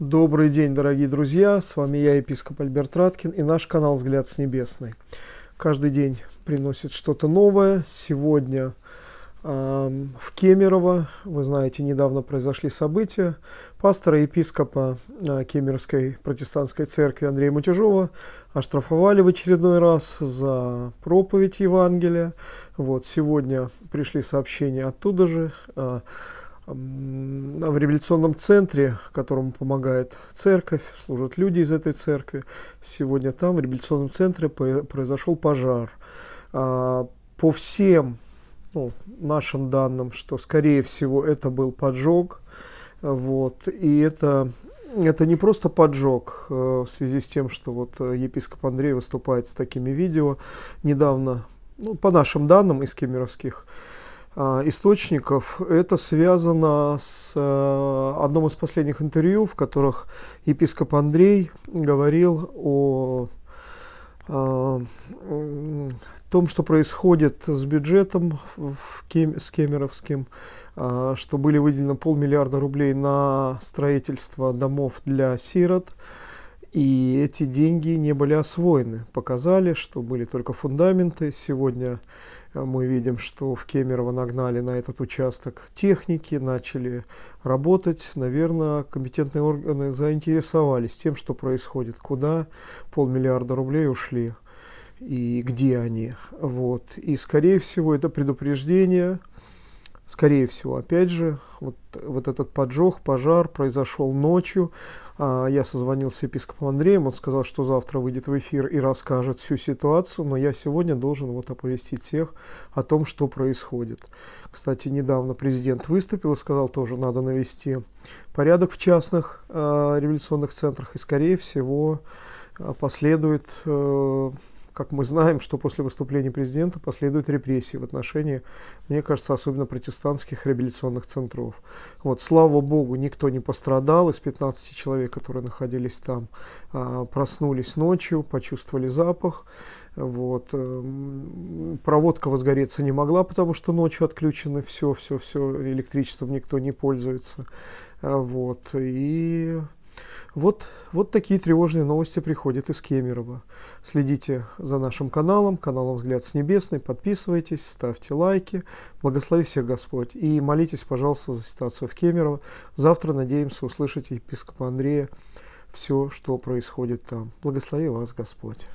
Добрый день, дорогие друзья! С вами я, епископ Альберт Раткин и наш канал «Взгляд с небесной». Каждый день приносит что-то новое. Сегодня э, в Кемерово, вы знаете, недавно произошли события. Пастора епископа э, Кемеровской протестантской церкви Андрея Мутежова оштрафовали в очередной раз за проповедь Евангелия. Вот, сегодня пришли сообщения оттуда же. Э, в революционном центре, которому помогает церковь, служат люди из этой церкви. Сегодня там, в революционном центре, произошел пожар. А, по всем ну, нашим данным, что, скорее всего, это был поджог. Вот, и это, это не просто поджог э, в связи с тем, что вот э, епископ Андрей выступает с такими видео недавно, ну, по нашим данным из кемеровских, Э, источников. Это связано с э, одним из последних интервью, в которых епископ Андрей говорил о, э, том, что происходит с бюджетом в Кем, с Кемеровским, что были выделены полмиллиарда рублей на строительство домов для сирот. И эти деньги не были освоены. Показали, что были только фундаменты. Сегодня э, мы видим, что в Кемерово нагнали на этот участок техники, начали работать. Наверное, компетентные органы заинтересовались тем, что происходит, куда полмиллиарда рублей ушли и где они. Вот. И, скорее всего, это предупреждение Скорее всего, опять же, вот, вот этот поджог, пожар произошел ночью. А, я созвонился с епископом Андреем, он сказал, что завтра выйдет в эфир и расскажет всю ситуацию, но я сегодня должен вот оповестить всех о том, что происходит. Кстати, недавно президент выступил и сказал, тоже надо навести порядок в частных э, революционных центрах, и, скорее всего, а, последует... Э, как мы знаем, что после выступления президента последуют репрессии в отношении, мне кажется, особенно протестантских реабилитационных центров. Вот, слава богу, никто не пострадал из 15 человек, которые находились там, а, проснулись ночью, почувствовали запах. Вот. Эм, проводка возгореться не могла, потому что ночью отключено все, все, все, электричеством никто не пользуется. Э, вот. И вот, вот такие тревожные новости приходят из Кемерово. Следите за нашим каналом, каналом «Взгляд с небесной», подписывайтесь, ставьте лайки, благослови всех Господь. И молитесь, пожалуйста, за ситуацию в Кемерово. Завтра, надеемся, услышите епископа Андрея все, что происходит там. Благослови вас Господь.